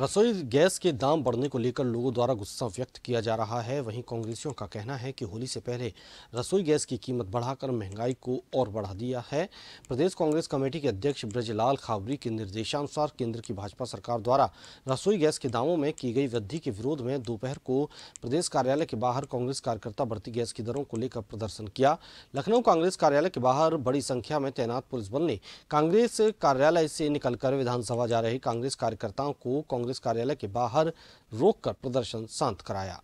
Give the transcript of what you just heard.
रसोई गैस के दाम बढ़ने को लेकर लोगों द्वारा गुस्सा व्यक्त किया जा रहा है वहीं कांग्रेसियों का कहना है कि होली से पहले रसोई गैस की कीमत बढ़ाकर महंगाई को और बढ़ा दिया है प्रदेश कांग्रेस कमेटी के अध्यक्ष ब्रजलाल खावरी के निर्देशानुसार केंद्र की भाजपा सरकार द्वारा रसोई गैस के दामों में की गई वृद्धि के विरोध में दोपहर को प्रदेश कार्यालय के बाहर कांग्रेस कार्यकर्ता बढ़ती गैस की दरों को लेकर प्रदर्शन किया लखनऊ कांग्रेस कार्यालय के बाहर बड़ी संख्या में तैनात पुलिस बल ने कांग्रेस कार्यालय से निकलकर विधानसभा जा रहे कांग्रेस कार्यकर्ताओं को कांग्रेस कार्यालय के बाहर रोककर प्रदर्शन शांत कराया